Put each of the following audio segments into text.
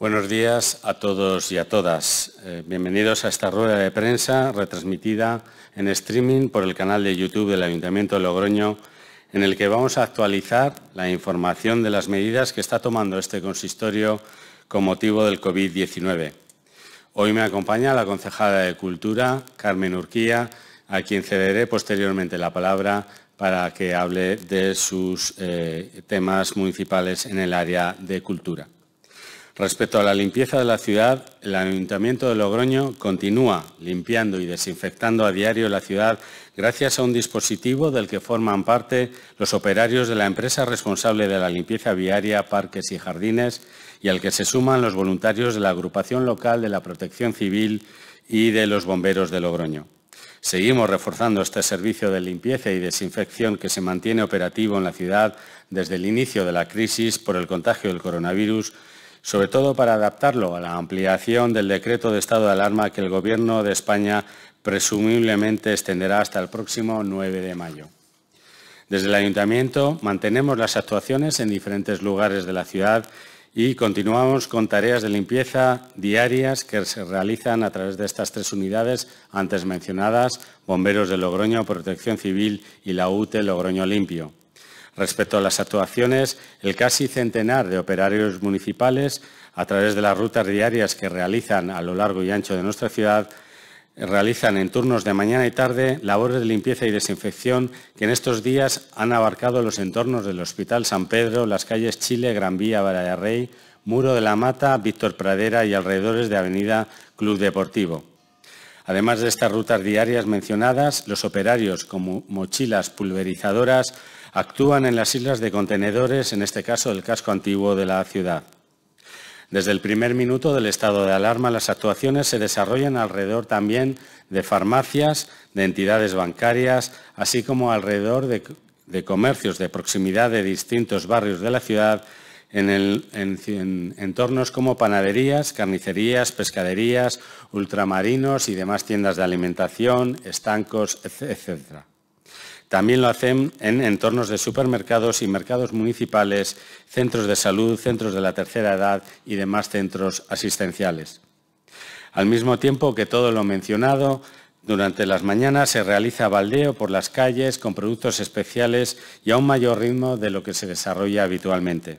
Buenos días a todos y a todas. Eh, bienvenidos a esta rueda de prensa retransmitida en streaming por el canal de YouTube del Ayuntamiento de Logroño, en el que vamos a actualizar la información de las medidas que está tomando este consistorio con motivo del COVID-19. Hoy me acompaña la concejala de Cultura, Carmen Urquía, a quien cederé posteriormente la palabra para que hable de sus eh, temas municipales en el área de cultura. Respecto a la limpieza de la ciudad, el Ayuntamiento de Logroño continúa limpiando y desinfectando a diario la ciudad gracias a un dispositivo del que forman parte los operarios de la empresa responsable de la limpieza viaria, parques y jardines y al que se suman los voluntarios de la agrupación local de la protección civil y de los bomberos de Logroño. Seguimos reforzando este servicio de limpieza y desinfección que se mantiene operativo en la ciudad desde el inicio de la crisis por el contagio del coronavirus sobre todo para adaptarlo a la ampliación del decreto de estado de alarma que el Gobierno de España presumiblemente extenderá hasta el próximo 9 de mayo. Desde el Ayuntamiento mantenemos las actuaciones en diferentes lugares de la ciudad y continuamos con tareas de limpieza diarias que se realizan a través de estas tres unidades antes mencionadas, Bomberos de Logroño, Protección Civil y la UTE Logroño Limpio. Respecto a las actuaciones, el casi centenar de operarios municipales, a través de las rutas diarias que realizan a lo largo y ancho de nuestra ciudad, realizan en turnos de mañana y tarde labores de limpieza y desinfección que en estos días han abarcado los entornos del Hospital San Pedro, las calles Chile, Gran Vía, Rey, Muro de la Mata, Víctor Pradera y alrededores de Avenida Club Deportivo. Además de estas rutas diarias mencionadas, los operarios como mochilas pulverizadoras actúan en las islas de contenedores, en este caso el casco antiguo de la ciudad. Desde el primer minuto del estado de alarma, las actuaciones se desarrollan alrededor también de farmacias, de entidades bancarias, así como alrededor de comercios de proximidad de distintos barrios de la ciudad en, entornos como panaderías, carnicerías, pescaderías, ultramarinos y demás tiendas de alimentación, estancos, etc. También lo hacen en entornos de supermercados y mercados municipales, centros de salud, centros de la tercera edad y demás centros asistenciales. Al mismo tiempo que todo lo mencionado, durante las mañanas se realiza baldeo por las calles con productos especiales y a un mayor ritmo de lo que se desarrolla habitualmente.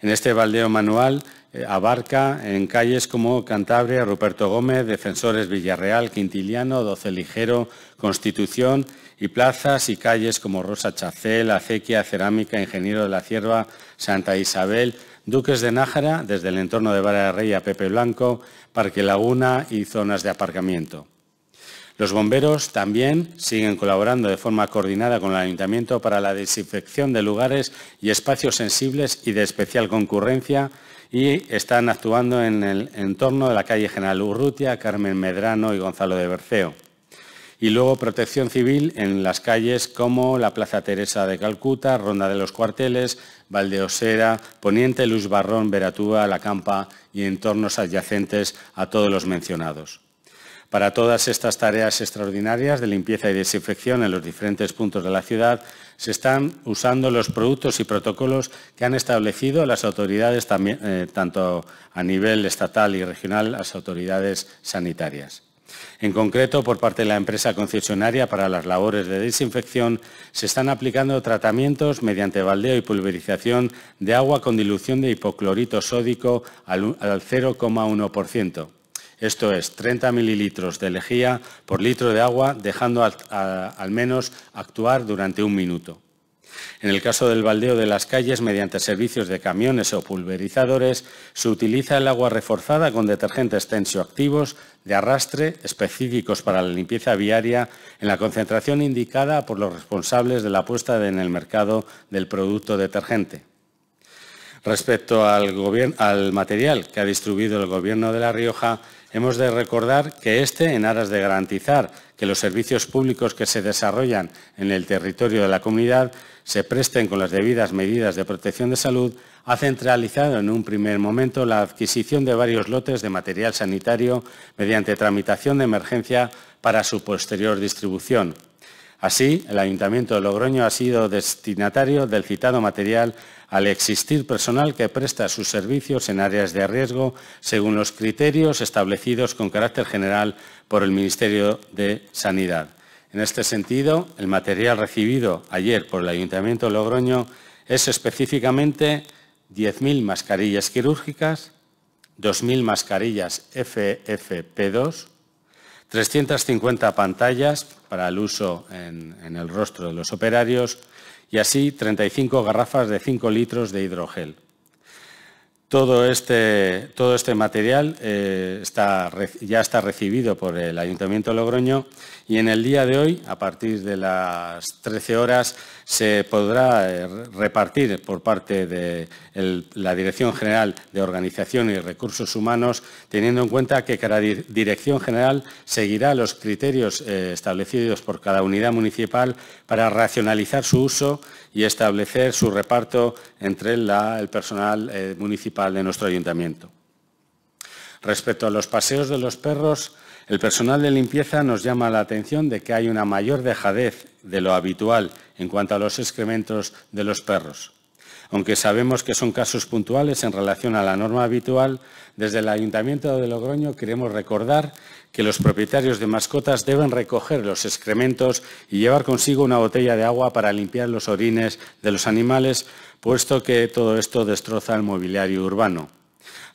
En este baldeo manual eh, abarca en calles como Cantabria, Ruperto Gómez, Defensores Villarreal, Quintiliano, Doce Ligero, Constitución y plazas y calles como Rosa Chacel, Acequia, Cerámica, Ingeniero de la Cierva, Santa Isabel, Duques de Nájara, desde el entorno de Vara de Rey a Pepe Blanco, Parque Laguna y zonas de aparcamiento. Los bomberos también siguen colaborando de forma coordinada con el Ayuntamiento para la desinfección de lugares y espacios sensibles y de especial concurrencia y están actuando en el entorno de la calle General Urrutia, Carmen Medrano y Gonzalo de Berceo. Y luego protección civil en las calles como la Plaza Teresa de Calcuta, Ronda de los Cuarteles, Valdeosera, Poniente Luz Barrón, Veratúa, La Campa y entornos adyacentes a todos los mencionados. Para todas estas tareas extraordinarias de limpieza y desinfección en los diferentes puntos de la ciudad, se están usando los productos y protocolos que han establecido las autoridades, eh, tanto a nivel estatal y regional, las autoridades sanitarias. En concreto, por parte de la empresa concesionaria para las labores de desinfección, se están aplicando tratamientos mediante baldeo y pulverización de agua con dilución de hipoclorito sódico al 0,1%. Esto es 30 mililitros de lejía por litro de agua, dejando al menos actuar durante un minuto. En el caso del baldeo de las calles, mediante servicios de camiones o pulverizadores, se utiliza el agua reforzada con detergentes tensioactivos de arrastre específicos para la limpieza viaria en la concentración indicada por los responsables de la puesta en el mercado del producto detergente. Respecto al material que ha distribuido el Gobierno de La Rioja, Hemos de recordar que este, en aras de garantizar que los servicios públicos que se desarrollan en el territorio de la comunidad se presten con las debidas medidas de protección de salud, ha centralizado en un primer momento la adquisición de varios lotes de material sanitario mediante tramitación de emergencia para su posterior distribución. Así, el Ayuntamiento de Logroño ha sido destinatario del citado material al existir personal que presta sus servicios en áreas de riesgo según los criterios establecidos con carácter general por el Ministerio de Sanidad. En este sentido, el material recibido ayer por el Ayuntamiento de Logroño es específicamente 10.000 mascarillas quirúrgicas, 2.000 mascarillas FFP2, 350 pantallas para el uso en, el rostro de los operarios y así 35 garrafas de 5 litros de hidrogel. Todo este, todo este material eh, está, ya está recibido por el Ayuntamiento de Logroño y en el día de hoy, a partir de las 13 horas, se podrá eh, repartir por parte de la Dirección General de Organización y Recursos Humanos, teniendo en cuenta que cada Dirección General seguirá los criterios eh, establecidos por cada unidad municipal para racionalizar su uso y establecer su reparto entre el personal municipal de nuestro ayuntamiento. Respecto a los paseos de los perros, el personal de limpieza nos llama la atención de que hay una mayor dejadez de lo habitual en cuanto a los excrementos de los perros. Aunque sabemos que son casos puntuales en relación a la norma habitual, desde el Ayuntamiento de Logroño queremos recordar que los propietarios de mascotas deben recoger los excrementos y llevar consigo una botella de agua para limpiar los orines de los animales, puesto que todo esto destroza el mobiliario urbano.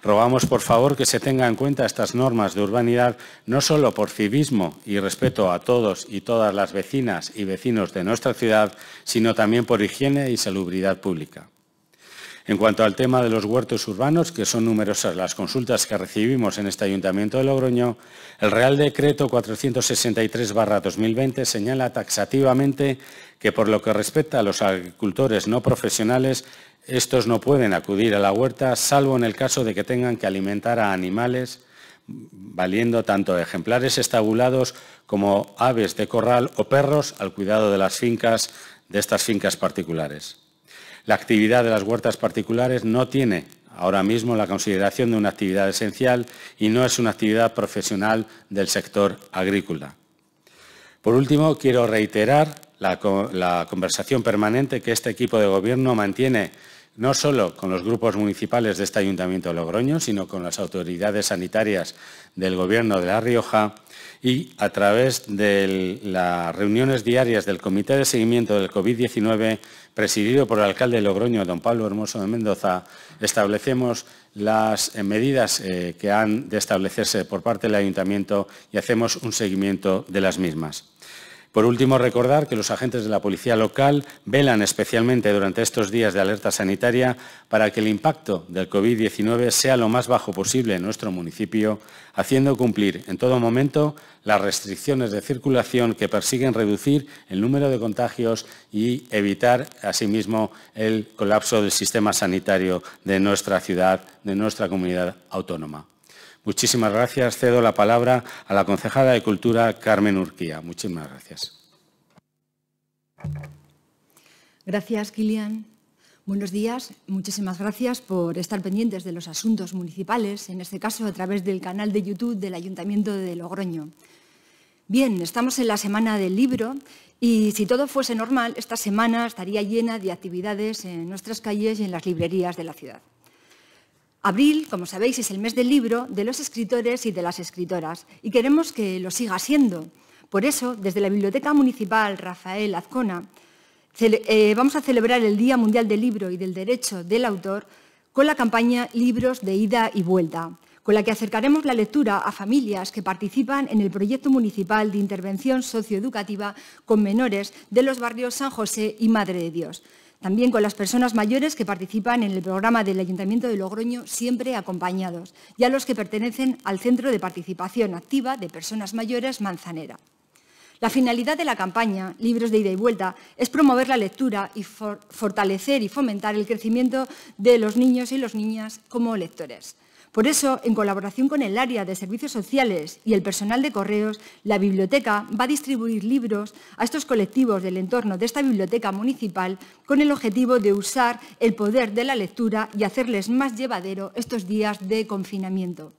Rogamos, por favor, que se tengan en cuenta estas normas de urbanidad no solo por civismo y respeto a todos y todas las vecinas y vecinos de nuestra ciudad, sino también por higiene y salubridad pública. En cuanto al tema de los huertos urbanos, que son numerosas las consultas que recibimos en este Ayuntamiento de Logroño, el Real Decreto 463-2020 señala taxativamente que por lo que respecta a los agricultores no profesionales, estos no pueden acudir a la huerta, salvo en el caso de que tengan que alimentar a animales, valiendo tanto ejemplares estabulados como aves de corral o perros al cuidado de las fincas, de estas fincas particulares. La actividad de las huertas particulares no tiene ahora mismo la consideración de una actividad esencial y no es una actividad profesional del sector agrícola. Por último, quiero reiterar la, conversación permanente que este equipo de gobierno mantiene no solo con los grupos municipales de este Ayuntamiento de Logroño, sino con las autoridades sanitarias del Gobierno de La Rioja y a través de las reuniones diarias del Comité de Seguimiento del COVID-19, presidido por el alcalde de Logroño, don Pablo Hermoso de Mendoza, establecemos las eh, medidas eh, que han de establecerse por parte del Ayuntamiento y hacemos un seguimiento de las mismas. Por último, recordar que los agentes de la policía local velan especialmente durante estos días de alerta sanitaria para que el impacto del COVID-19 sea lo más bajo posible en nuestro municipio, haciendo cumplir en todo momento las restricciones de circulación que persiguen reducir el número de contagios y evitar, asimismo, el colapso del sistema sanitario de nuestra ciudad, de nuestra comunidad autónoma. Muchísimas gracias. Cedo la palabra a la concejada de Cultura, Carmen Urquía. Muchísimas gracias. Gracias, Kilian. Buenos días. Muchísimas gracias por estar pendientes de los asuntos municipales, en este caso a través del canal de YouTube del Ayuntamiento de Logroño. Bien, estamos en la semana del libro y si todo fuese normal, esta semana estaría llena de actividades en nuestras calles y en las librerías de la ciudad. Abril, como sabéis, es el mes del libro, de los escritores y de las escritoras, y queremos que lo siga siendo. Por eso, desde la Biblioteca Municipal Rafael Azcona, eh, vamos a celebrar el Día Mundial del Libro y del Derecho del Autor con la campaña Libros de Ida y Vuelta, con la que acercaremos la lectura a familias que participan en el proyecto municipal de intervención socioeducativa con menores de los barrios San José y Madre de Dios. También con las personas mayores que participan en el programa del Ayuntamiento de Logroño, siempre acompañados, y a los que pertenecen al Centro de Participación Activa de Personas Mayores Manzanera. La finalidad de la campaña, Libros de Ida y Vuelta, es promover la lectura y fortalecer y fomentar el crecimiento de los niños y las niñas como lectores. Por eso, en colaboración con el área de servicios sociales y el personal de correos, la biblioteca va a distribuir libros a estos colectivos del entorno de esta biblioteca municipal con el objetivo de usar el poder de la lectura y hacerles más llevadero estos días de confinamiento.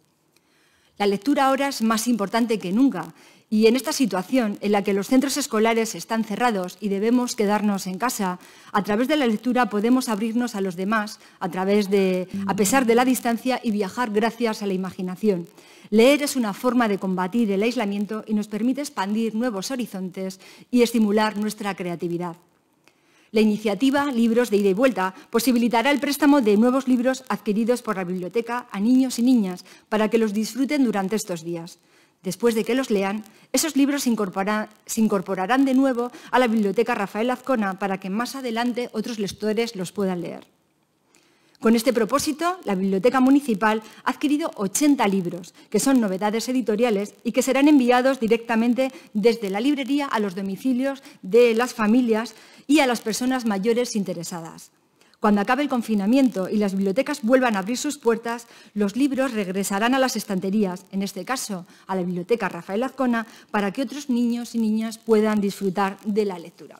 La lectura ahora es más importante que nunca y en esta situación, en la que los centros escolares están cerrados y debemos quedarnos en casa, a través de la lectura podemos abrirnos a los demás, a, a pesar de la distancia y viajar gracias a la imaginación. Leer es una forma de combatir el aislamiento y nos permite expandir nuevos horizontes y estimular nuestra creatividad. La iniciativa Libros de Ida y Vuelta posibilitará el préstamo de nuevos libros adquiridos por la biblioteca a niños y niñas para que los disfruten durante estos días. Después de que los lean, esos libros se, incorporarán de nuevo a la biblioteca Rafael Azcona para que más adelante otros lectores los puedan leer. Con este propósito, la Biblioteca Municipal ha adquirido 80 libros, que son novedades editoriales y que serán enviados directamente desde la librería a los domicilios de las familias y a las personas mayores interesadas. Cuando acabe el confinamiento y las bibliotecas vuelvan a abrir sus puertas, los libros regresarán a las estanterías, en este caso a la Biblioteca Rafael Azcona, para que otros niños y niñas puedan disfrutar de la lectura.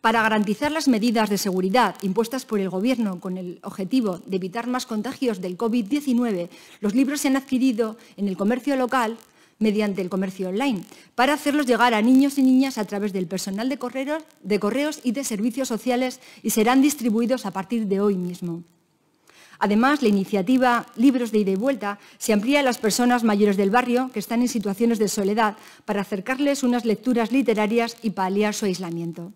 Para garantizar las medidas de seguridad impuestas por el Gobierno con el objetivo de evitar más contagios del COVID-19, los libros se han adquirido en el comercio local mediante el comercio online, para hacerlos llegar a niños y niñas a través del personal de correos, de correos y de servicios sociales y serán distribuidos a partir de hoy mismo. Además, la iniciativa Libros de Ida y Vuelta se amplía a las personas mayores del barrio que están en situaciones de soledad para acercarles unas lecturas literarias y paliar su aislamiento.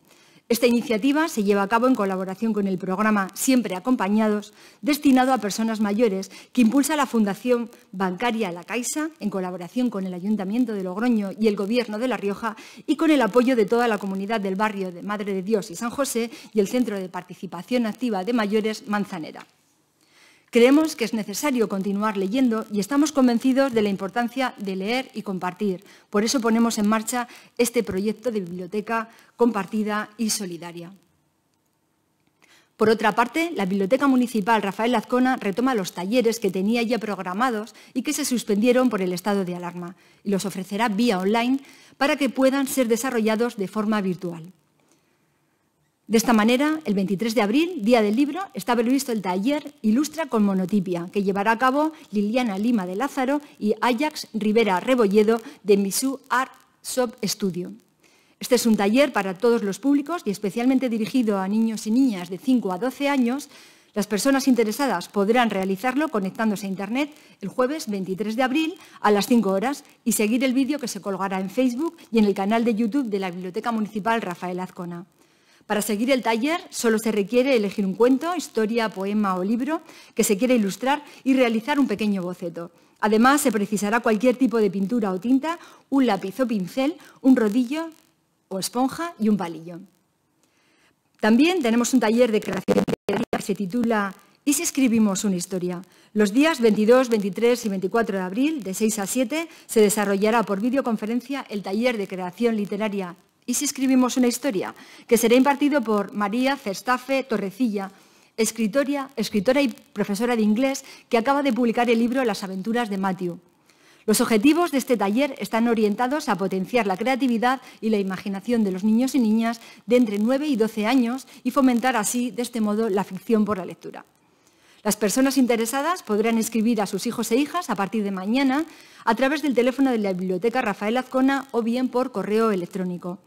Esta iniciativa se lleva a cabo en colaboración con el programa Siempre Acompañados, destinado a personas mayores, que impulsa la Fundación Bancaria La Caixa, en colaboración con el Ayuntamiento de Logroño y el Gobierno de La Rioja, y con el apoyo de toda la comunidad del barrio de Madre de Dios y San José y el Centro de Participación Activa de Mayores Manzanera. Creemos que es necesario continuar leyendo y estamos convencidos de la importancia de leer y compartir. Por eso ponemos en marcha este proyecto de biblioteca compartida y solidaria. Por otra parte, la Biblioteca Municipal Rafael Azcona retoma los talleres que tenía ya programados y que se suspendieron por el estado de alarma y los ofrecerá vía online para que puedan ser desarrollados de forma virtual. De esta manera, el 23 de abril, Día del Libro, está previsto el taller Ilustra con Monotipia, que llevará a cabo Liliana Lima de Lázaro y Ajax Rivera Rebolledo de Misú Art Shop Studio. Este es un taller para todos los públicos y especialmente dirigido a niños y niñas de 5 a 12 años. Las personas interesadas podrán realizarlo conectándose a Internet el jueves 23 de abril a las 5 horas y seguir el vídeo que se colgará en Facebook y en el canal de YouTube de la Biblioteca Municipal Rafael Azcona. Para seguir el taller solo se requiere elegir un cuento, historia, poema o libro que se quiera ilustrar y realizar un pequeño boceto. Además, se precisará cualquier tipo de pintura o tinta, un lápiz o pincel, un rodillo o esponja y un palillo. También tenemos un taller de creación literaria que se titula ¿Y si escribimos una historia? Los días 22, 23 y 24 de abril, de 6 a 7, se desarrollará por videoconferencia el taller de creación literaria ¿Y si escribimos una historia? Que será impartido por María Cestafe Torrecilla, escritora, escritora y profesora de inglés que acaba de publicar el libro Las aventuras de Matthew. Los objetivos de este taller están orientados a potenciar la creatividad y la imaginación de los niños y niñas de entre 9 y 12 años y fomentar así, de este modo, la ficción por la lectura. Las personas interesadas podrán escribir a sus hijos e hijas a partir de mañana a través del teléfono de la Biblioteca Rafael Azcona o bien por correo electrónico.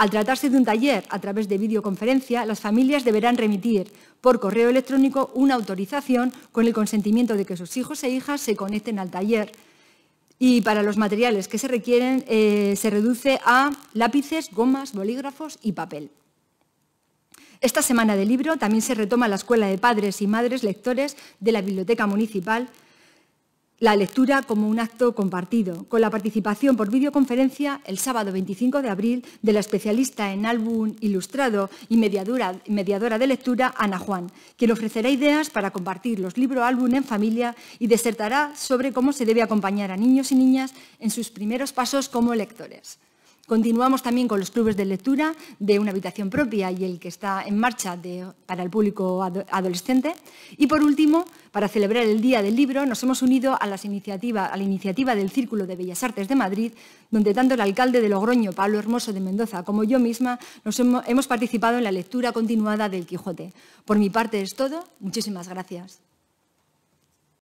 Al tratarse de un taller a través de videoconferencia, las familias deberán remitir por correo electrónico una autorización con el consentimiento de que sus hijos e hijas se conecten al taller. Y para los materiales que se requieren eh, se reduce a lápices, gomas, bolígrafos y papel. Esta semana de libro también se retoma la Escuela de Padres y Madres Lectores de la Biblioteca Municipal la lectura como un acto compartido, con la participación por videoconferencia el sábado 25 de abril de la especialista en álbum ilustrado y mediadora, de lectura Ana Juan, quien ofrecerá ideas para compartir los libros álbum en familia y desertará sobre cómo se debe acompañar a niños y niñas en sus primeros pasos como lectores. Continuamos también con los clubes de lectura de una habitación propia y el que está en marcha para el público adolescente. Y por último, para celebrar el Día del Libro, nos hemos unido a, la iniciativa del Círculo de Bellas Artes de Madrid, donde tanto el alcalde de Logroño, Pablo Hermoso de Mendoza, como yo misma hemos participado en la lectura continuada del Quijote. Por mi parte es todo. Muchísimas gracias.